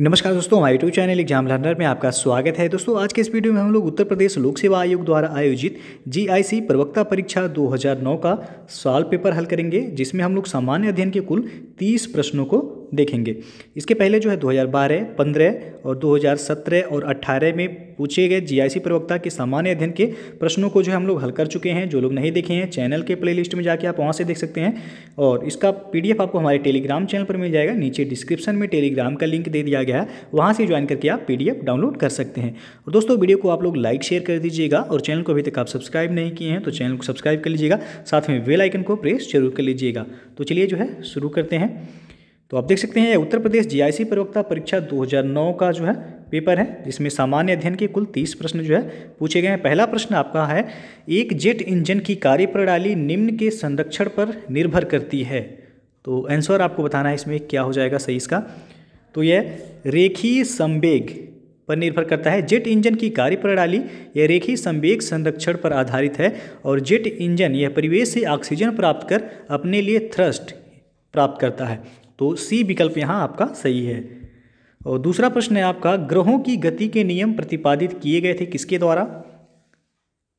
नमस्कार दोस्तों हमारे यूट्यूब चैनल एग्जाम लर्नर में आपका स्वागत है दोस्तों आज के इस वीडियो में हम लोग उत्तर प्रदेश लोक सेवा आयोग द्वारा आयोजित जीआईसी प्रवक्ता परीक्षा 2009 का साल पेपर हल करेंगे जिसमें हम लोग सामान्य अध्ययन के कुल 30 प्रश्नों को देखेंगे इसके पहले जो है 2012, 15 और 2017 और 18 में पूछे गए जीआईसी प्रवक्ता के सामान्य अध्ययन के प्रश्नों को जो है हम लोग हल कर चुके हैं जो लोग नहीं देखे हैं चैनल के प्लेलिस्ट में जाके आप वहाँ से देख सकते हैं और इसका पीडीएफ आपको हमारे टेलीग्राम चैनल पर मिल जाएगा नीचे डिस्क्रिप्शन में टेलीग्राम का लिंक दे दिया गया है वहाँ से ज्वाइन करके आप पी डाउनलोड कर सकते हैं और दोस्तों वीडियो को आप लोग लाइक शेयर कर दीजिएगा और चैनल को अभी तक आप सब्सक्राइब नहीं किए हैं तो चैनल को सब्सक्राइब कर लीजिएगा साथ में वेलाइकन आइकन को प्रेस जरूर कर लीजिएगा तो चलिए जो है शुरू करते हैं तो आप देख सकते हैं उत्तर प्रदेश जीआईसी प्रवक्ता परीक्षा 2009 का जो है पेपर है जिसमें सामान्य अध्ययन के कुल तीस प्रश्न जो है पूछे गए हैं पहला प्रश्न आपका है एक जेट इंजन की कार्यप्रणाली निम्न के संरक्षण पर निर्भर करती है तो आंसर आपको बताना है इसमें क्या हो जाएगा सही इसका तो यह रेखी संवेग पर निर्भर करता है जेट इंजन की कार्यप्रणाली यह रेखी संवेग संरक्षण पर आधारित है और जेट इंजन यह परिवेश से ऑक्सीजन प्राप्त कर अपने लिए थ्रस्ट प्राप्त करता है तो सी विकल्प यहाँ आपका सही है और दूसरा प्रश्न है आपका ग्रहों की गति के नियम प्रतिपादित किए गए थे किसके द्वारा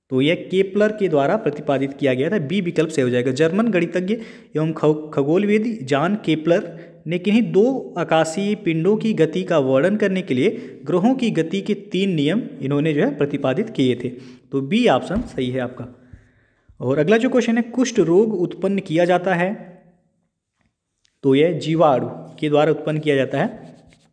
तो यह केपलर के द्वारा प्रतिपादित किया गया था बी विकल्प से हो जाएगा जर्मन गणितज्ञ एवं खगोलवेद जान केपलर ने किन्हीं दो आकाशीय पिंडों की गति का वर्णन करने के लिए ग्रहों की गति के तीन नियम इन्होंने जो है प्रतिपादित किए थे तो बी ऑप्शन सही है आपका और अगला जो क्वेश्चन है कुष्ठ रोग उत्पन्न किया जाता है तो यह जीवाणु के द्वारा उत्पन्न किया जाता है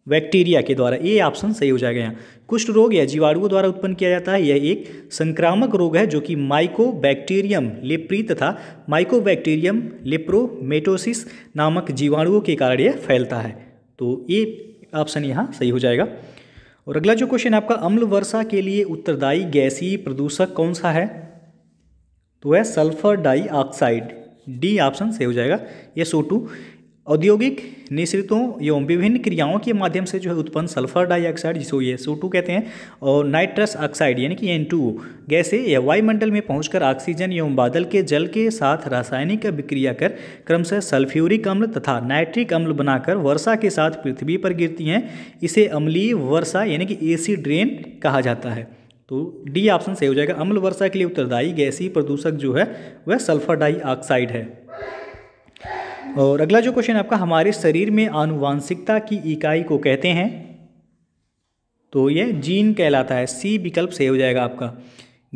बैक्टीरिया के द्वारा ये ऑप्शन सही हो जाएगा यहाँ कुष्ठ रोग या जीवाणुओं द्वारा उत्पन्न किया जाता है यह एक संक्रामक रोग है जो कि माइकोबैक्टीरियम लेप्री तथा माइकोबैक्टीरियम लेप्रोमेटोसिस नामक जीवाणुओं के कारण यह फैलता है तो ये ऑप्शन यहाँ सही हो जाएगा और अगला जो क्वेश्चन आपका अम्ल वर्षा के लिए उत्तरदायी गैसी प्रदूषक कौन सा है तो है sulphur dioxide D option सही हो जाएगा ये सो टू औद्योगिक निश्रितों एवं विभिन्न क्रियाओं के माध्यम से जो है उत्पन्न सल्फर डाइऑक्साइड जिसको ये सो टू कहते हैं और नाइट्रस ऑक्साइड यानी कि एन टू गैसे या वायुमंडल में पहुंचकर ऑक्सीजन एवं बादल के जल के साथ रासायनिक अभिक्रिया कर क्रमशः सल्फ्यूरिक अम्ल तथा नाइट्रिक अम्ल बनाकर वर्षा के साथ पृथ्वी पर गिरती हैं इसे अम्लीय वर्षा यानी कि एसी ड्रेन कहा जाता है तो डी ऑप्शन सही हो जाएगा अम्ल वर्षा के लिए उत्तरदायी गैसी प्रदूषक जो है वह सल्फर डाइऑक्साइड है और अगला जो क्वेश्चन आपका हमारे शरीर में आनुवांशिकता की इकाई को कहते हैं तो यह जीन कहलाता है सी विकल्प सही हो जाएगा आपका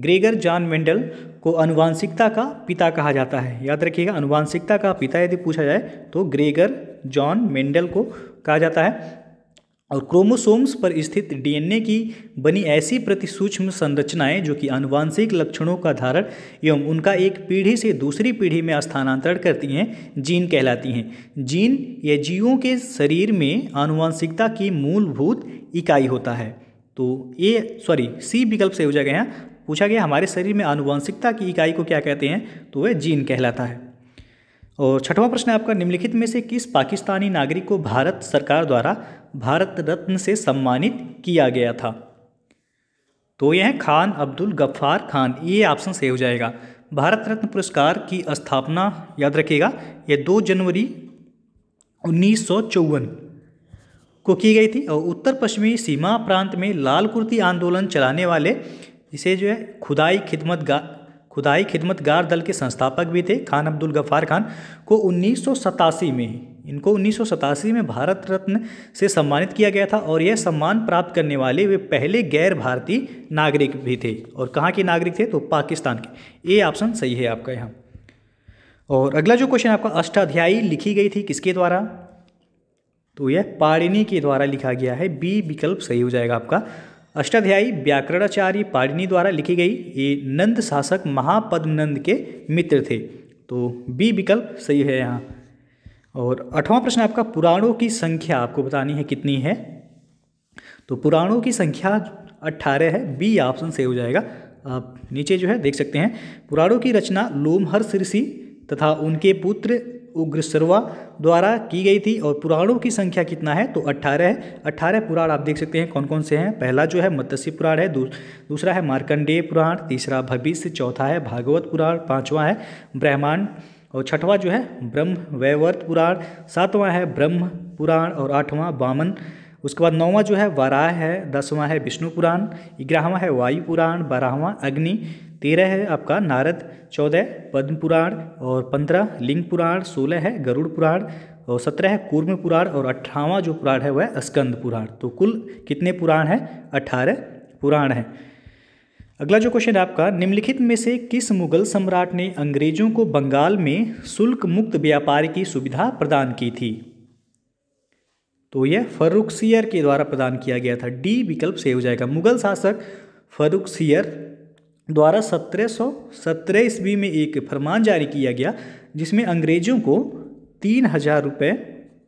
ग्रेगर जॉन मेंडल को अनुवांशिकता का पिता कहा जाता है याद रखिएगा अनुवांशिकता का पिता यदि पूछा जाए तो ग्रेगर जॉन मेंडल को कहा जाता है और क्रोमोसोम्स पर स्थित डीएनए की बनी ऐसी प्रति सूक्ष्म संरचनाएं जो कि अनुवांशिक लक्षणों का धारण एवं उनका एक पीढ़ी से दूसरी पीढ़ी में स्थानांतरण करती हैं जीन कहलाती हैं जीन या जीवों के शरीर में आनुवांशिकता की मूलभूत इकाई होता है तो ये सॉरी सी विकल्प से हो जाएगा यहाँ पूछा गया हमारे शरीर में आनुवांशिकता की इकाई को क्या कहते हैं तो वह जीन कहलाता है और छठवां प्रश्न है आपका निम्नलिखित में से किस पाकिस्तानी नागरिक को भारत सरकार द्वारा भारत रत्न से सम्मानित किया गया था तो यह है खान अब्दुल गफ्फार खान ये ऑप्शन सही हो जाएगा भारत रत्न पुरस्कार की स्थापना याद रखिएगा यह दो जनवरी उन्नीस को की गई थी और उत्तर पश्चिमी सीमा प्रांत में लाल कुर्ती आंदोलन चलाने वाले इसे जो है खुदाई खिदमत खुदाई खिदमतगार दल के संस्थापक भी थे खान अब्दुल गफ़ार खान को उन्नीस में इनको उन्नीस में भारत रत्न से सम्मानित किया गया था और यह सम्मान प्राप्त करने वाले वे पहले गैर भारतीय नागरिक भी थे और कहाँ के नागरिक थे तो पाकिस्तान के ए ऑप्शन सही है आपका यहाँ और अगला जो क्वेश्चन आपका अष्टाध्यायी लिखी गई थी किसके द्वारा तो यह पाड़िनी के द्वारा लिखा गया है बी विकल्प सही हो जाएगा आपका अष्टाध्यायी व्याकरणाचार्य पाड़िनी द्वारा लिखी गई ये नंद शासक महापद्मनंद के मित्र थे तो बी विकल्प सही है यहाँ और अठवा प्रश्न आपका पुराणों की संख्या आपको बतानी है कितनी है तो पुराणों की संख्या अट्ठारह है बी ऑप्शन सही हो जाएगा आप नीचे जो है देख सकते हैं पुराणों की रचना लोमहर्ष ऋषि तथा उनके पुत्र उग्र सर्वा द्वारा की गई थी और पुराणों की संख्या कितना है तो अट्ठारह है अट्ठारह पुराण आप देख सकते हैं कौन कौन से हैं पहला जो है मत्स्य पुराण है दू, दूसरा है मार्कंडेय पुराण तीसरा भविष्य चौथा है भागवत पुराण पाँचवा है ब्रह्मांड और छठवां जो है ब्रह्म वैवर्त पुराण सातवां है ब्रह्म पुराण और आठवां वामन उसके बाद नौवां जो है वराह है दसवां है विष्णु पुराण ग्यारहवां है वायु पुराण बारहवां अग्नि तेरह है आपका नारद चौदह पद्म पुराण और पंद्रह लिंग पुराण सोलह है गरुड़ पुराण और सत्रह है कूर्म पुराण और अट्ठावा जो पुराण है वह स्कंद पुराण तो कुल कितने पुराण हैं अठारह पुराण हैं अगला जो क्वेश्चन है आपका निम्नलिखित में से किस मुगल सम्राट ने अंग्रेजों को बंगाल में शुल्क मुक्त व्यापार की सुविधा प्रदान की थी तो यह फर्रुख सियर के द्वारा प्रदान किया गया था डी विकल्प सही हो जाएगा मुगल शासक फर्रुख सियर द्वारा सत्रह सौ सत्रह ईस्वी में एक फरमान जारी किया गया जिसमें अंग्रेजों को तीन हजार रुपये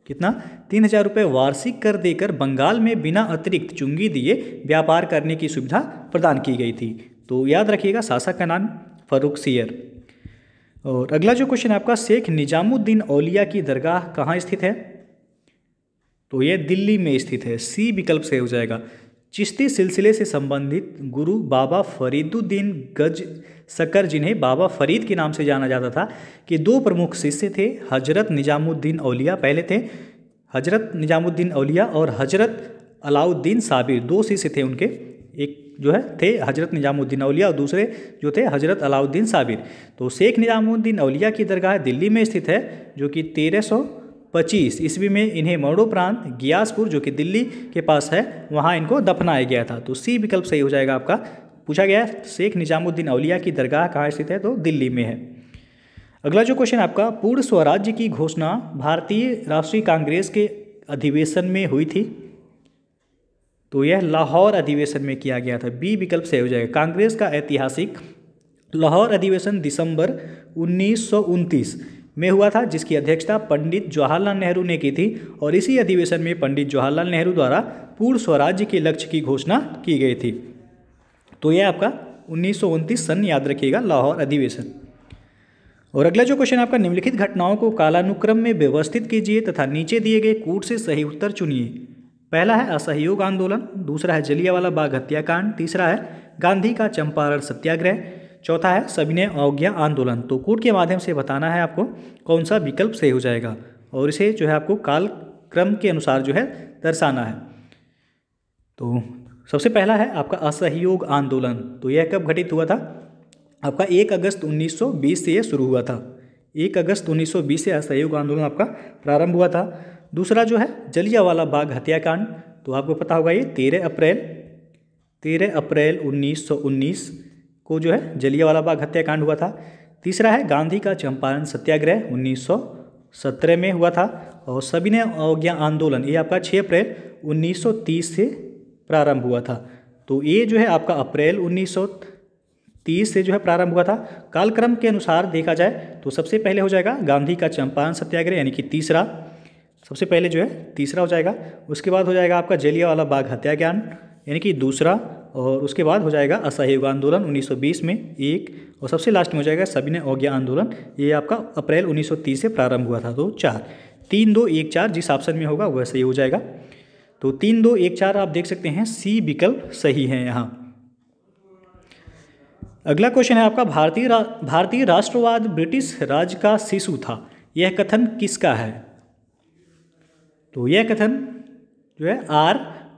कितना तीन हजार रुपये वार्षिक कर देकर बंगाल में बिना अतिरिक्त चुंगी दिए व्यापार करने की सुविधा प्रदान की गई थी तो याद रखिएगा शासक का नाम फरूख सियर और अगला जो क्वेश्चन आपका शेख निजामुद्दीन औलिया की दरगाह कहाँ स्थित है तो यह दिल्ली में स्थित है सी विकल्प से हो जाएगा चिश्ती सिलसिले से संबंधित गुरु बाबा फरीदुद्दीन गज सकर जिन्हें बाबा फरीद के नाम से जाना जाता था कि दो प्रमुख शिष्य थे हजरत निजामुद्दीन अलिया पहले थे हजरत निजामुद्दीन अलिया और हजरत अलाउद्दीन साबिर दो शिष्य थे उनके एक जो है थे हजरत निजामुद्दीन अलिया और दूसरे जो थे हजरत अलाउद्दीन साबिर तो शेख निजामुद्दीन अलिया की दरगाह दिल्ली में स्थित है जो कि तेरह सौ पच्चीस ईस्वी में इन्हें मौड़ो प्रांत गियासपुर जो कि दिल्ली के पास है वहाँ इनको दफनाया गया था तो सी विकल्प सही हो जाएगा आपका पूछा गया शेख निजामुद्दीन अलिया की दरगाह कहाँ स्थित है तो दिल्ली में है अगला जो क्वेश्चन आपका पूर्ण स्वराज्य की घोषणा भारतीय राष्ट्रीय कांग्रेस के अधिवेशन में हुई थी तो यह लाहौर अधिवेशन में किया गया था बी विकल्प सही हो जाएगा कांग्रेस का ऐतिहासिक लाहौर अधिवेशन दिसंबर उन्नीस में हुआ था जिसकी अध्यक्षता पंडित जवाहरलाल नेहरू ने की थी और इसी अधिवेशन में पंडित जवाहरलाल नेहरू द्वारा पूर्ण स्वराज्य के लक्ष्य की घोषणा की गई थी तो यह आपका उन्नीस सन याद रखिएगा लाहौर अधिवेशन और अगला जो क्वेश्चन आपका निम्नलिखित घटनाओं को कालानुक्रम में व्यवस्थित कीजिए तथा नीचे दिए गए कूट से सही उत्तर चुनिए पहला है असहयोग आंदोलन दूसरा है जलियावाला बाग हत्याकांड तीसरा है गांधी का चंपारण सत्याग्रह चौथा है सविनय अवज्ञा आंदोलन तो कोर्ट के माध्यम से बताना है आपको कौन सा विकल्प सही हो जाएगा और इसे जो है आपको काल क्रम के अनुसार जो है दर्शाना है तो सबसे पहला है आपका असहयोग आंदोलन तो यह कब घटित हुआ था आपका एक अगस्त 1920 से यह शुरू हुआ था एक अगस्त 1920 से असहयोग आंदोलन आपका प्रारंभ हुआ था दूसरा जो है जलियावाला बाग हत्याकांड तो आपको पता होगा ये तेरह अप्रैल तेरह अप्रैल 1919 को जो है जलियावाला बाग हत्याकांड हुआ था तीसरा है गांधी का चंपारण सत्याग्रह 1917 में हुआ था और सविनय अवज्ञा आंदोलन ये आपका 6 अप्रैल 1930 से प्रारंभ हुआ था तो ये जो है आपका अप्रैल 1930 से जो है प्रारंभ हुआ था कालक्रम के अनुसार देखा जाए तो सबसे पहले हो जाएगा गांधी का चंपारण सत्याग्रह यानी कि तीसरा सबसे पहले जो है तीसरा हो जाएगा उसके बाद हो जाएगा आपका वाला बाग हत्याकांड यानी कि दूसरा और उसके बाद हो जाएगा असहयोग आंदोलन 1920 में एक और सबसे लास्ट में हो जाएगा सविनय अवज्ञा आंदोलन ये आपका अप्रैल 1930 से प्रारंभ हुआ था तो चार तीन दो एक चार जिस ऑप्शन में होगा वह सही हो जाएगा तो तीन दो एक चार आप देख सकते हैं सी विकल्प सही है यहाँ अगला क्वेश्चन है आपका भारतीय रा, भारतीय राष्ट्रवाद ब्रिटिश राज का शिशु था यह कथन किसका है तो यह कथन जो है आर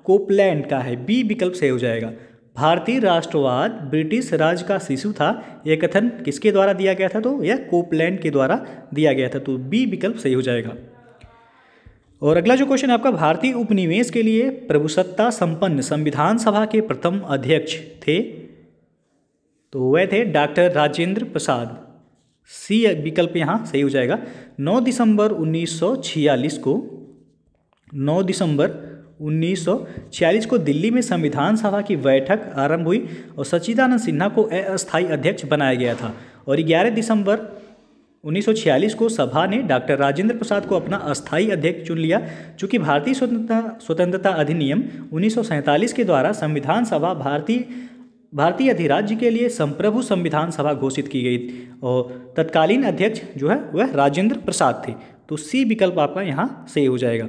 कोपलैंड का है बी विकल्प सही हो जाएगा भारतीय राष्ट्रवाद ब्रिटिश राज का शिशु था यह कथन किसके द्वारा दिया गया था तो यह कोपलैंड के द्वारा दिया गया था तो बी विकल्प सही हो जाएगा और अगला जो क्वेश्चन है आपका भारतीय उपनिवेश के लिए प्रभुसत्ता संपन्न संविधान सभा के प्रथम अध्यक्ष थे तो वह थे डॉक्टर राजेंद्र प्रसाद सी विकल्प यहाँ सही हो जाएगा 9 दिसंबर 1946 को 9 दिसंबर उन्नीस को दिल्ली में संविधान सभा की बैठक आरंभ हुई और सच्चिदानंद सिन्हा को अस्थायी अध्यक्ष बनाया गया था और 11 दिसंबर 1946 को सभा ने डॉक्टर राजेंद्र प्रसाद को अपना अस्थायी अध्यक्ष चुन लिया चूँकि भारतीय स्वतंत्रता स्वतंत्रता अधिनियम उन्नीस के द्वारा संविधान सभा भारतीय भारतीय अधिराज्य के लिए संप्रभु संविधान सभा घोषित की गई और तत्कालीन अध्यक्ष जो है वह राजेंद्र प्रसाद थे तो सी विकल्प आपका यहाँ सही हो जाएगा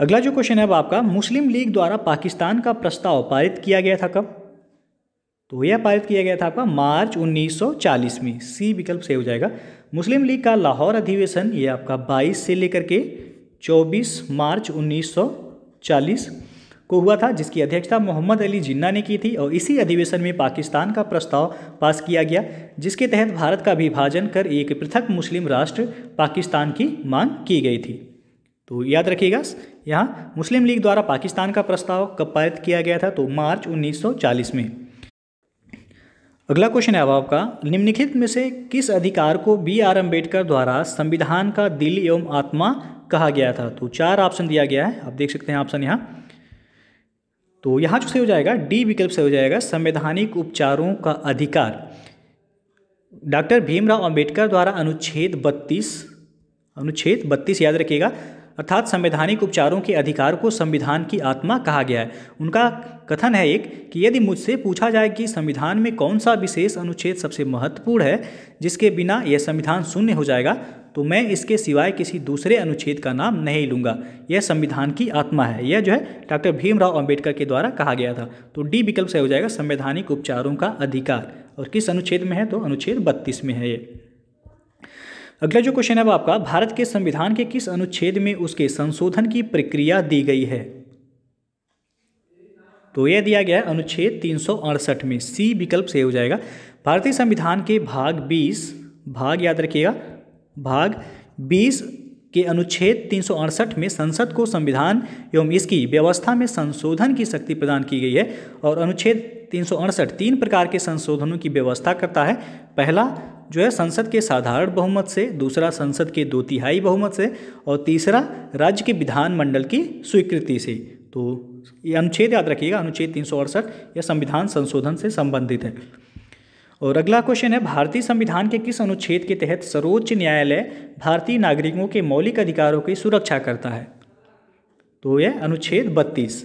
अगला जो क्वेश्चन है अब आपका मुस्लिम लीग द्वारा पाकिस्तान का प्रस्ताव पारित किया गया था कब तो यह पारित किया गया था आपका मार्च 1940 में सी विकल्प सही हो जाएगा मुस्लिम लीग का लाहौर अधिवेशन ये आपका 22 से लेकर के 24 मार्च 1940 को हुआ था जिसकी अध्यक्षता मोहम्मद अली जिन्ना ने की थी और इसी अधिवेशन में पाकिस्तान का प्रस्ताव पास किया गया जिसके तहत भारत का विभाजन कर एक पृथक मुस्लिम राष्ट्र पाकिस्तान की मांग की गई थी तो याद रखिएगा यहाँ मुस्लिम लीग द्वारा पाकिस्तान का प्रस्ताव कब पारित किया गया था तो मार्च 1940 में अगला क्वेश्चन है अब आपका निम्नलिखित में से किस अधिकार को बी आर अम्बेडकर द्वारा संविधान का दिल एवं आत्मा कहा गया था तो चार ऑप्शन दिया गया है आप देख सकते हैं ऑप्शन यहाँ तो यहाँ जो सही हो जाएगा डी विकल्प से हो जाएगा संवैधानिक उपचारों का अधिकार डॉक्टर भीमराव अंबेडकर द्वारा अनुच्छेद 32 अनुच्छेद 32 याद रखिएगा अर्थात संवैधानिक उपचारों के अधिकार को संविधान की आत्मा कहा गया है उनका कथन है एक कि यदि मुझसे पूछा जाए कि संविधान में कौन सा विशेष अनुच्छेद सबसे महत्वपूर्ण है जिसके बिना यह संविधान शून्य हो जाएगा तो मैं इसके सिवाय किसी दूसरे अनुच्छेद का नाम नहीं लूँगा यह संविधान की आत्मा है यह जो है डॉक्टर भीमराव अंबेडकर के द्वारा कहा गया था तो डी विकल्प से हो जाएगा संवैधानिक उपचारों का अधिकार और किस अनुच्छेद में है तो अनुच्छेद बत्तीस में है ये अगला जो क्वेश्चन है वो आपका भारत के संविधान के किस अनुच्छेद में उसके संशोधन की प्रक्रिया दी गई है तो यह दिया गया है अनुच्छेद तीन में सी विकल्प से हो जाएगा भारतीय संविधान के भाग बीस भाग याद रखिएगा भाग बीस के अनुच्छेद तीन में संसद को संविधान एवं इसकी व्यवस्था में संशोधन की शक्ति प्रदान की गई है और अनुच्छेद तीन तीन प्रकार के संशोधनों की व्यवस्था करता है पहला जो है संसद के साधारण बहुमत से दूसरा संसद के दो तिहाई बहुमत से और तीसरा राज्य के विधानमंडल की स्वीकृति से तो ये अनुच्छेद याद रखिएगा अनुच्छेद तीन सौ अड़सठ यह संविधान संशोधन से संबंधित है और अगला क्वेश्चन है भारतीय संविधान के किस अनुच्छेद के तहत सर्वोच्च न्यायालय भारतीय नागरिकों के मौलिक अधिकारों की सुरक्षा करता है तो यह अनुच्छेद बत्तीस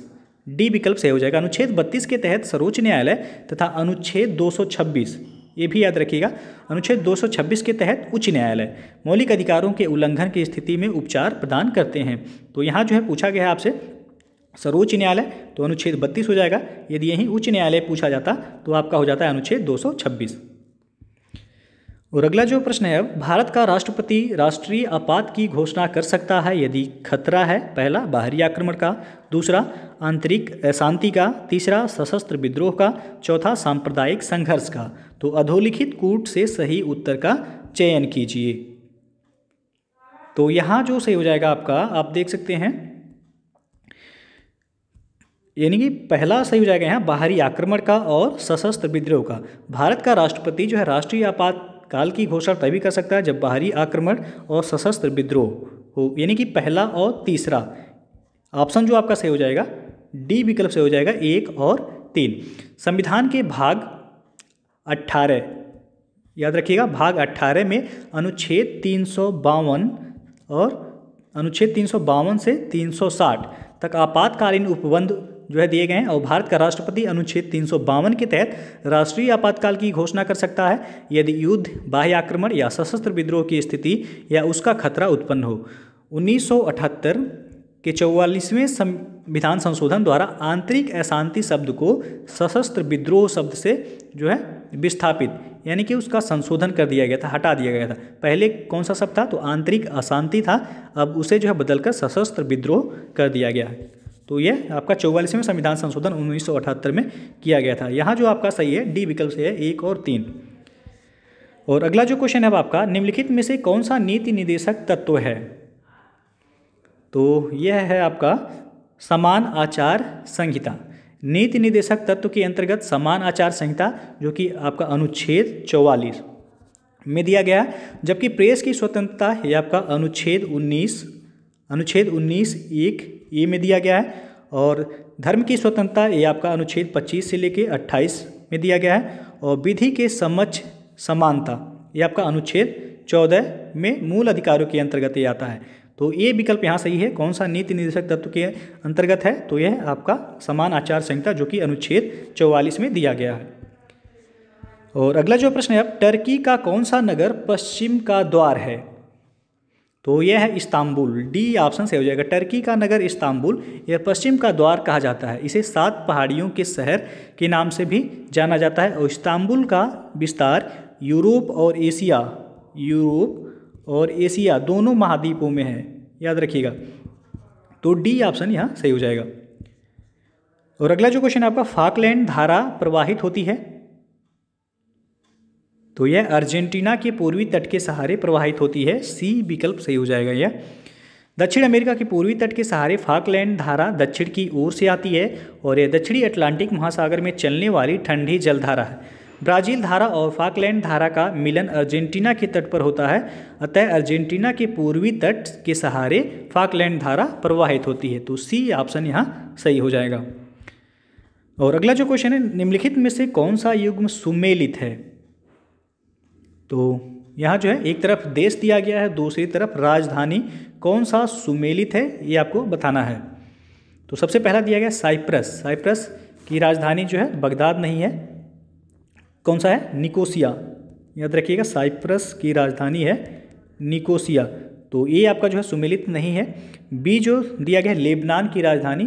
डी विकल्प सही हो जाएगा अनुच्छेद बत्तीस के तहत सर्वोच्च न्यायालय तथा अनुच्छेद 226 ये भी याद रखिएगा अनुच्छेद 226 के तहत उच्च न्यायालय मौलिक अधिकारों के उल्लंघन की स्थिति में उपचार प्रदान करते हैं तो यहाँ जो है पूछा गया है आपसे सर्वोच्च न्यायालय तो अनुच्छेद बत्तीस हो जाएगा यदि यहीं उच्च न्यायालय पूछा जाता तो आपका हो जाता है अनुच्छेद 226 और अगला जो प्रश्न है अब भारत का राष्ट्रपति राष्ट्रीय आपात की घोषणा कर सकता है यदि खतरा है पहला बाहरी आक्रमण का दूसरा आंतरिक अशांति का तीसरा सशस्त्र विद्रोह का चौथा सांप्रदायिक संघर्ष का तो अधोलिखित कूट से सही उत्तर का चयन कीजिए तो यहाँ जो सही हो जाएगा आपका आप देख सकते हैं यानी कि पहला सही हो जाएगा यहाँ बाहरी आक्रमण का और सशस्त्र विद्रोह का भारत का राष्ट्रपति जो है राष्ट्रीय आपातकाल की घोषणा तभी कर सकता है जब बाहरी आक्रमण और सशस्त्र विद्रोह हो यानी कि पहला और तीसरा ऑप्शन जो आपका सही हो जाएगा डी विकल्प सही हो जाएगा एक और तीन संविधान के भाग अट्ठारह याद रखिएगा भाग अट्ठारह में अनुच्छेद तीन और अनुच्छेद तीन से 360 तक आपातकालीन उपबंध जो है दिए गए हैं और भारत का राष्ट्रपति अनुच्छेद तीन के तहत राष्ट्रीय आपातकाल की घोषणा कर सकता है यदि युद्ध बाह्य आक्रमण या सशस्त्र विद्रोह की स्थिति या उसका खतरा उत्पन्न हो उन्नीस के चौवालीसवें संविधान संशोधन द्वारा आंतरिक अशांति शब्द को सशस्त्र विद्रोह शब्द से जो है विस्थापित यानी कि उसका संशोधन कर दिया गया था हटा दिया गया था पहले कौन सा शब्द था तो आंतरिक अशांति था अब उसे जो है बदलकर सशस्त्र विद्रोह कर दिया गया है तो यह आपका चौवालीसवें संविधान संशोधन 1978 में किया गया था यहाँ जो आपका सही है डी विकल्प से है एक और तीन और अगला जो क्वेश्चन है आपका निम्नलिखित में से कौन सा नीति निदेशक तत्व है तो यह है आपका समान आचार संहिता नीति निदेशक तत्व के अंतर्गत समान आचार संहिता जो कि आपका अनुच्छेद चौवालीस में दिया गया जबकि प्रेस की स्वतंत्रता यह आपका अनुच्छेद 19 अनुच्छेद 19 एक ए में दिया गया है और धर्म की स्वतंत्रता ये आपका अनुच्छेद 25 से लेके 28 में दिया गया है और विधि के समक्ष समानता ये आपका अनुच्छेद 14 में मूल अधिकारों के अंतर्गत ये आता है तो ये विकल्प यहाँ सही है कौन सा नीति निर्देशक तत्व के अंतर्गत है तो यह आपका समान आचार संहिता जो कि अनुच्छेद चौवालीस में दिया गया है और अगला जो प्रश्न है अब टर्की का कौन सा नगर पश्चिम का द्वार है तो यह है इस्तांबुल डी ऑप्शन से हो जाएगा टर्की का नगर इस्तांबुल यह पश्चिम का द्वार कहा जाता है इसे सात पहाड़ियों के शहर के नाम से भी जाना जाता है और इस्तांबुल का विस्तार यूरोप और एशिया यूरोप और एशिया दोनों महाद्वीपों में है याद रखिएगा तो डी ऑप्शन यहाँ सही हो जाएगा और अगला जो क्वेश्चन है आपका फाकलैंड धारा प्रवाहित होती है तो यह अर्जेंटीना के पूर्वी तट के सहारे प्रवाहित होती है सी विकल्प सही हो जाएगा यह दक्षिण अमेरिका के पूर्वी तट के सहारे फाकलैंड धारा दक्षिण की ओर से आती है और यह दक्षिणी अटलांटिक महासागर में चलने वाली ठंडी जलधारा है ब्राज़ील धारा और फाकलैंड धारा का मिलन अर्जेंटीना के तट पर होता है अतः अर्जेंटीना के पूर्वी तट के सहारे फाकलैंड धारा प्रवाहित होती है तो सी ऑप्शन यहाँ सही हो जाएगा और अगला जो क्वेश्चन है निम्नलिखित में से कौन सा युग्म सुमेलित है तो यहाँ जो है एक तरफ देश दिया गया है दूसरी तरफ राजधानी कौन सा सुमेलित है ये आपको बताना है तो सबसे पहला दिया गया साइप्रस साइप्रस की राजधानी जो है बगदाद नहीं है कौन सा है निकोसिया याद रखिएगा साइप्रस की राजधानी है निकोसिया तो ये आपका जो है सुमेलित नहीं है बी जो दिया गया है लेबनान की राजधानी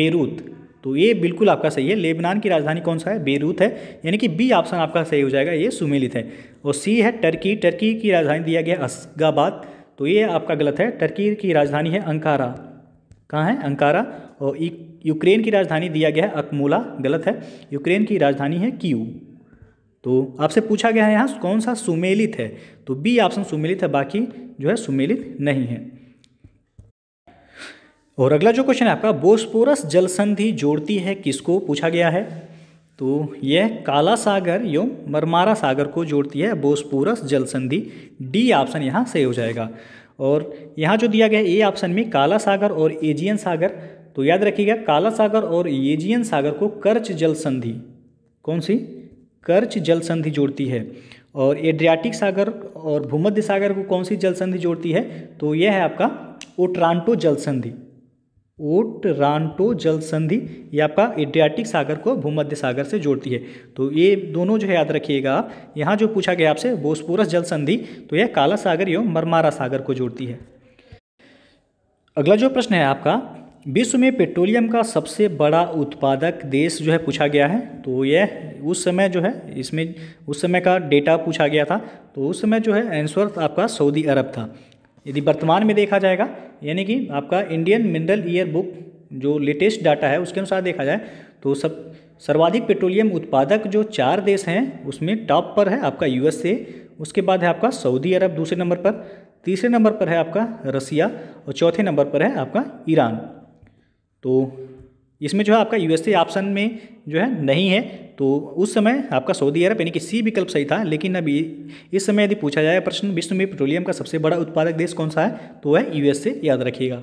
बेरूत तो ये बिल्कुल आपका सही है लेबनान की राजधानी कौन सा है बेरूत है यानी कि बी ऑप्शन आपका सही हो जाएगा ये सुमेलित है और सी है टर्की टर्की की राजधानी दिया गया असगाबाद तो ये आपका गलत है टर्की की राजधानी है अंकारा कहाँ है अंकारा और यूक्रेन की राजधानी दिया गया है अकमोला गलत है यूक्रेन की राजधानी है कीव तो आपसे पूछा गया है यहाँ कौन सा सुमेलित है तो बी ऑप्शन सुमेलित है बाकी जो है सुमेलित नहीं है और अगला जो क्वेश्चन है आपका बोस्पोरस जल संधि जोड़ती है किसको पूछा गया है तो यह काला सागर एवं मरमारा सागर को जोड़ती है बोस्पोरस जल संधि डी ऑप्शन यहाँ सही हो जाएगा और यहाँ जो दिया गया है ए ऑप्शन में काला सागर और एजियन सागर तो याद रखिएगा काला सागर और एजियन सागर को कर्च जल संधि कौन सी कर्च जल संधि जोड़ती है और एड्रियाटिक सागर और भूमध्य सागर को कौन सी जल संधि जोड़ती है तो यह है आपका ओट्रांटो जल संधि ओटरांटो जल संधि ये आपका एड्रियाटिक सागर को भूमध्य सागर से जोड़ती है तो ये दोनों जो है याद रखिएगा आप यहाँ जो पूछा गया आपसे बोस्पोरस जल संधि तो यह काला सागर एवं मरमारा सागर को जोड़ती है अगला जो प्रश्न है आपका विश्व में पेट्रोलियम का सबसे बड़ा उत्पादक देश जो है पूछा गया है तो यह उस समय जो है इसमें उस समय का डेटा पूछा गया था तो उस समय जो है आंसर आपका सऊदी अरब था यदि वर्तमान में देखा जाएगा यानी कि आपका इंडियन मिनरल ईयर बुक जो लेटेस्ट डाटा है उसके अनुसार देखा जाए तो सब सर्वाधिक पेट्रोलियम उत्पादक जो चार देश हैं उसमें टॉप पर है आपका यूएसए उसके बाद है आपका सऊदी अरब दूसरे नंबर पर तीसरे नंबर पर है आपका रसिया और चौथे नंबर पर है आपका ईरान तो इसमें जो है आपका यूएसए ऑप्शन में जो है नहीं है तो उस समय आपका सऊदी अरब यानी कि सी विकल्प सही था लेकिन अभी इस समय यदि पूछा जाए प्रश्न विश्व में पेट्रोलियम का सबसे बड़ा उत्पादक देश कौन सा है तो वह यूएसए याद रखिएगा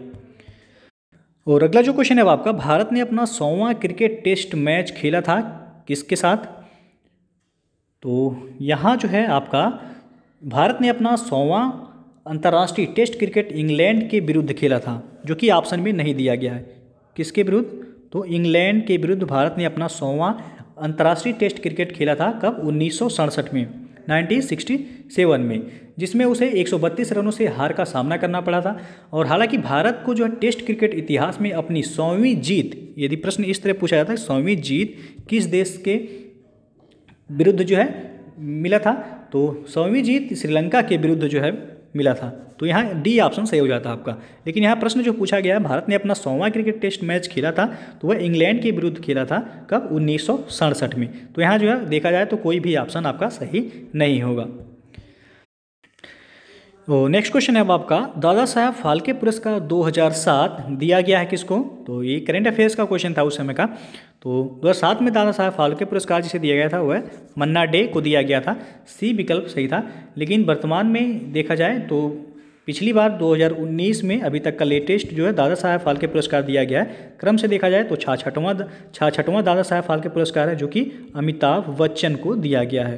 और अगला जो क्वेश्चन है आपका भारत ने अपना सौवा क्रिकेट टेस्ट मैच खेला था किसके साथ तो यहाँ जो है आपका भारत ने अपना सौवा अंतर्राष्ट्रीय टेस्ट क्रिकेट इंग्लैंड के विरुद्ध खेला था जो कि ऑप्शन में नहीं दिया गया है किसके विरुद्ध तो इंग्लैंड के विरुद्ध भारत ने अपना सौवां अंतर्राष्ट्रीय टेस्ट क्रिकेट खेला था कब उन्नीस में 1967 में जिसमें उसे 132 रनों से हार का सामना करना पड़ा था और हालांकि भारत को जो है टेस्ट क्रिकेट इतिहास में अपनी सौवीं जीत यदि प्रश्न इस तरह पूछा जाता है सौवीं जीत किस देश के विरुद्ध जो है मिला था तो सौवीं जीत श्रीलंका के विरुद्ध जो है मिला था तो यहाँ डी ऑप्शन सही हो जाता आपका लेकिन यहाँ प्रश्न जो पूछा गया है भारत ने अपना सौवा क्रिकेट टेस्ट मैच खेला था तो वह इंग्लैंड के विरुद्ध खेला था कब उन्नीस में तो यहाँ जो है देखा जाए तो कोई भी ऑप्शन आपका सही नहीं होगा तो नेक्स्ट क्वेश्चन है अब आपका दादा साहब फाल्के पुरस्कार 2007 दिया गया है किसको तो ये करेंट अफेयर्स का क्वेश्चन था उस समय का तो 2007 में दादा साहब फाल्के पुरस्कार जिसे दिया गया था वह मन्ना डे को दिया गया था सी विकल्प सही था लेकिन वर्तमान में देखा जाए तो पिछली बार 2019 में अभी तक का लेटेस्ट जो है दादा साहेब फाल्के पुरस्कार दिया गया है क्रम से देखा जाए तो छाछठवां छाछठवां दादा साहेब फाल्के पुरस्कार है जो कि अमिताभ बच्चन को दिया गया है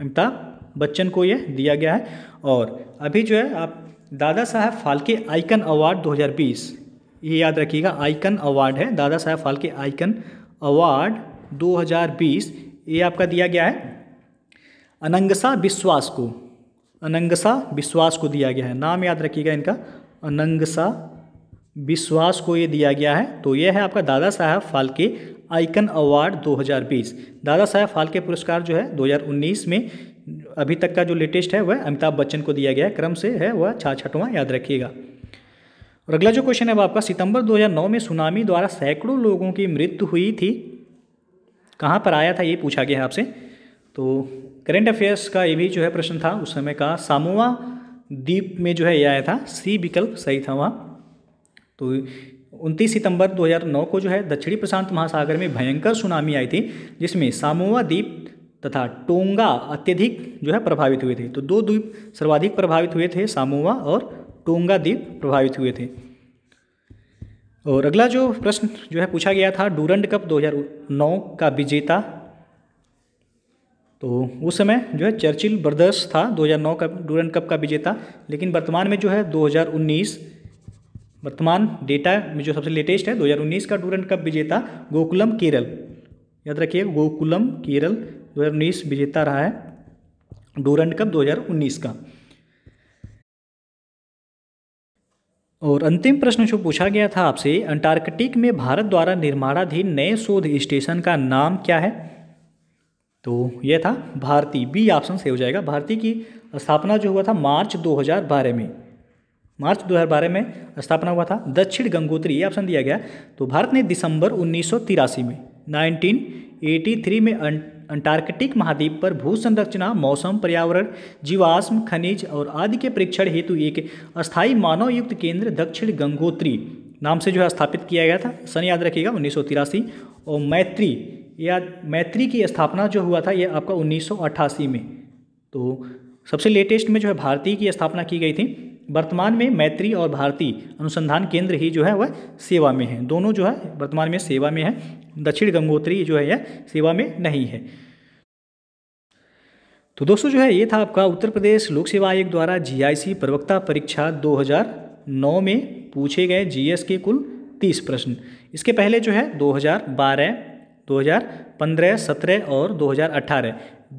अमिताभ बच्चन को ये दिया गया है और अभी जो है आप दादा साहब फाल्के आइकन अवार्ड 2020 ये याद रखिएगा आइकन अवार्ड है दादा साहब फाल्के आइकन अवार्ड 2020 ये आपका दिया गया है अनंगसा विश्वास को अनंगसा विश्वास को दिया गया है नाम याद रखिएगा इनका अनंगसा विश्वास को ये दिया गया है तो ये है आपका दादा साहब फाल्के आइकन अवार्ड 2020 दादा साहब फाल्के पुरस्कार जो है 2019 में अभी तक का जो लेटेस्ट है वह अमिताभ बच्चन को दिया गया क्रम से है वह छा छाछठवां याद रखिएगा और अगला जो क्वेश्चन है वह आपका सितंबर 2009 में सुनामी द्वारा सैकड़ों लोगों की मृत्यु हुई थी कहाँ पर आया था ये पूछा गया है आपसे तो करेंट अफेयर्स का ये भी जो है प्रश्न था उस समय का सामोआ द्वीप में जो है यह आया था सी विकल्प सही था वहाँ तो उनतीस सितंबर 2009 को जो है दक्षिणी प्रशांत महासागर में भयंकर सुनामी आई थी जिसमें सामोआ द्वीप तथा टोंगा अत्यधिक जो है प्रभावित हुए थे तो दो द्वीप सर्वाधिक प्रभावित हुए थे सामोवा और टोंगा द्वीप प्रभावित हुए थे और अगला जो प्रश्न जो है पूछा गया था डूरंड कप 2009 का विजेता तो उस समय जो है चर्चिल ब्रदर्स था 2009 का डूरंड कप का विजेता लेकिन वर्तमान में जो है 2019 वर्तमान डेटा में जो सबसे लेटेस्ट है 2019 का डूरंड कप विजेता गोकुलम केरल याद रखिए गोकुलम केरल 2019 विजेता रहा है डूरंड कप 2019 का और अंतिम प्रश्न जो पूछा गया था आपसे अंटार्कटिक में भारत द्वारा निर्माणाधीन नए शोध स्टेशन का नाम क्या है तो यह था भारती बी ऑप्शन से हो जाएगा भारती की स्थापना जो हुआ था मार्च 2012 में मार्च 2012 में स्थापना हुआ था दक्षिण गंगोत्री ये ऑप्शन दिया गया तो भारत ने दिसंबर उन्नीस में 1983 में अं- अंटार्कटिक महाद्वीप पर भू संरचना मौसम पर्यावरण जीवाश्म खनिज और आदि के परीक्षण हेतु एक अस्थायी मानव युक्त केंद्र दक्षिण गंगोत्री नाम से जो है स्थापित किया गया था सन याद रखिएगा उन्नीस और मैत्री या मैत्री की स्थापना जो हुआ था ये आपका उन्नीस में तो सबसे लेटेस्ट में जो है भारतीय की स्थापना की गई थी वर्तमान में मैत्री और भारती अनुसंधान केंद्र ही जो है वह सेवा में है दोनों जो है वर्तमान में सेवा में है दक्षिण गंगोत्री जो है यह सेवा में नहीं है तो दोस्तों जो है ये था आपका उत्तर प्रदेश लोक सेवा आयोग द्वारा जीआईसी प्रवक्ता परीक्षा 2009 में पूछे गए जीएस के कुल 30 प्रश्न इसके पहले जो है 2012, 2015, 17 और 2018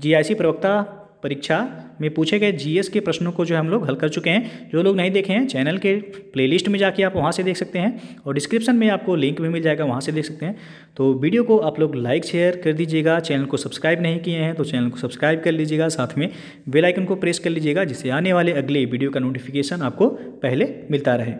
जीआईसी प्रवक्ता परीक्षा में पूछे गए जीएस के प्रश्नों को जो हम लोग हल कर चुके हैं जो लोग नहीं देखे हैं चैनल के प्लेलिस्ट में जाके आप वहाँ से देख सकते हैं और डिस्क्रिप्शन में आपको लिंक भी मिल जाएगा वहाँ से देख सकते हैं तो वीडियो को आप लोग लाइक शेयर कर दीजिएगा चैनल को सब्सक्राइब नहीं किए हैं तो चैनल को सब्सक्राइब कर लीजिएगा साथ में बेलाइकन को प्रेस कर लीजिएगा जिससे आने वाले अगले वीडियो का नोटिफिकेशन आपको पहले मिलता रहे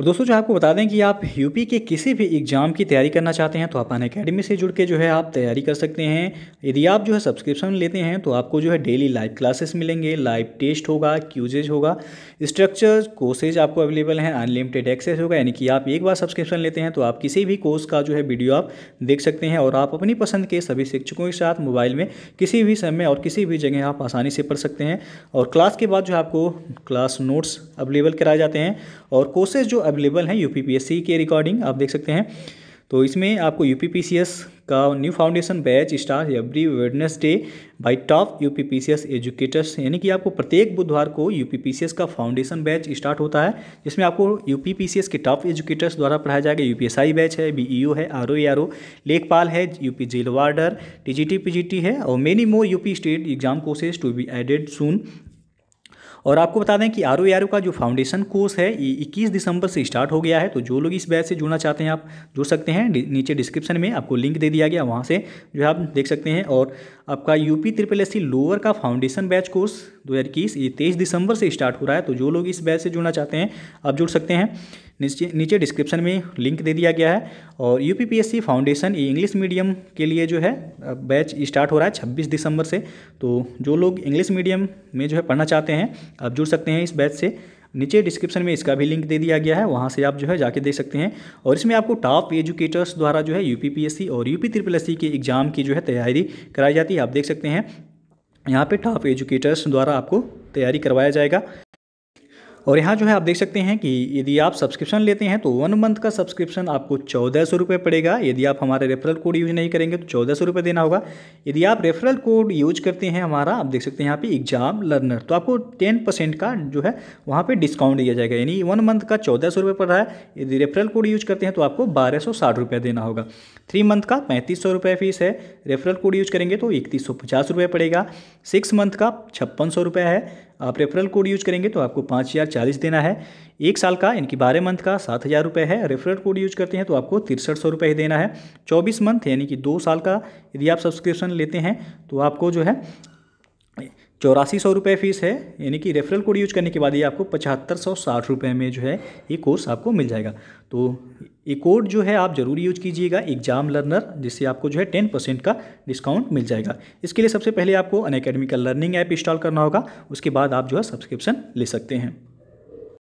और दोस्तों जो आपको बता दें कि आप यूपी के किसी भी एग्ज़ाम की तैयारी करना चाहते हैं तो आप अन अकेडमी से जुड़ के जो है आप तैयारी कर सकते हैं यदि आप जो है सब्सक्रिप्शन लेते हैं तो आपको जो है डेली लाइव क्लासेस मिलेंगे लाइव टेस्ट होगा क्यूजेज होगा स्ट्रक्चर कोर्सेज आपको अवेलेबल हैं अनलिमिटेड एक्सेस होगा यानी कि आप एक बार सब्सक्रिप्शन लेते हैं तो आप किसी भी कोर्स का जो है वीडियो आप देख सकते हैं और आप अपनी पसंद के सभी शिक्षकों के साथ मोबाइल में किसी भी समय और किसी भी जगह आप आसानी से पढ़ सकते हैं और क्लास के बाद जो आपको क्लास नोट्स अवेलेबल कराए जाते हैं और कोर्सेज जो अवेलेबल हैं यू के रिकॉर्डिंग आप देख सकते हैं तो इसमें आपको यू का new foundation batch start every Wednesday by top U educators यानी कि आपको प्रत्येक बुधवार को यू का फाउंडेशन बैच स्टार्ट होता है जिसमें आपको यू के टॉप एजुकेटर्स द्वारा पढ़ाया जाएगा यू बैच है बी e है आर ओ आर ओ लेखपाल है U P jail warder T G है और many more U P state exam courses to be added soon और आपको बता दें कि आर ओ का जो फाउंडेशन कोर्स है ये इक्कीस दिसंबर से स्टार्ट हो गया है तो जो लोग इस बैच से जुड़ना चाहते हैं आप जुड़ सकते हैं नीचे डिस्क्रिप्शन में आपको लिंक दे दिया गया वहाँ से जो है आप देख सकते हैं और आपका यूपी ट्रिपल एस लोअर का फाउंडेशन बैच कोर्स दो ये तेईस दिसंबर से स्टार्ट हो रहा है तो जो लोग इस बैच से जुड़ना चाहते हैं आप जुड़ सकते हैं नीचे नीचे डिस्क्रिप्शन में लिंक दे दिया गया है और यू फाउंडेशन ये इंग्लिश मीडियम के लिए जो है बैच स्टार्ट हो रहा है छब्बीस दिसंबर से तो जो लोग इंग्लिश मीडियम में जो है पढ़ना चाहते हैं आप जुड़ सकते हैं इस बैच से नीचे डिस्क्रिप्शन में इसका भी लिंक दे दिया गया है वहाँ से आप जो है जाके देख सकते हैं और इसमें आपको टॉप एजुकेटर्स द्वारा जो है यू और यू पी एससी के एग्ज़ाम की जो है तैयारी कराई जाती है आप देख सकते हैं यहाँ पे टॉप एजुकेटर्स द्वारा आपको तैयारी करवाया जाएगा और यहाँ जो है आप देख सकते हैं कि यदि आप सब्सक्रिप्शन लेते हैं तो वन मंथ का सब्सक्रिप्शन आपको चौदह सौ रुपये पड़ेगा यदि आप हमारे रेफरल कोड यूज़ नहीं करेंगे तो चौदह सौ रुपये देना होगा यदि आप रेफरल कोड यूज करते हैं हमारा आप देख सकते हैं यहाँ पे एग्जाम लर्नर तो आपको टेन परसेंट का जो है वहाँ पर डिस्काउंट दिया जाएगा यानी वन मंथ का चौदह सौ रुपये पड़ रहा है यदि रेफरल कोड यूज करते हैं तो आपको बारह सौ साठ रुपये देना होगा थ्री मंथ का पैंतीस सौ रुपये फीस है रेफरल कोड यूज करेंगे तो इकतीस सौ पचास रुपये पड़ेगा सिक्स मंथ का छप्पन सौ रुपये है आप रेफरल कोड यूज करेंगे तो आपको पाँच हज़ार चालीस देना है एक साल का यानी कि बारह मंथ का सात हज़ार रुपये है रेफरल कोड यूज करते हैं तो आपको तिरसठ सौ रुपये देना है चौबीस मंथ यानी कि दो साल का यदि आप सब्सक्रिप्शन लेते हैं तो आपको जो है चौरासी सौ रुपये फ़ीस है यानी कि रेफरल कोड यूज करने के बाद ये आपको पचहत्तर सौ साठ रुपये में जो है ये कोर्स आपको मिल जाएगा तो ये कोड जो है आप ज़रूर यूज कीजिएगा एग्जाम लर्नर जिससे आपको जो है टेन परसेंट का डिस्काउंट मिल जाएगा इसके लिए सबसे पहले आपको अन का लर्निंग ऐप इंस्टॉल करना होगा उसके बाद आप जो है सब्सक्रिप्शन ले सकते हैं